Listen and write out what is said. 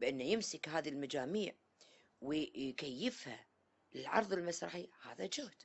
بأنه يمسك هذه المجاميع ويكيفها للعرض المسرحي هذا جهد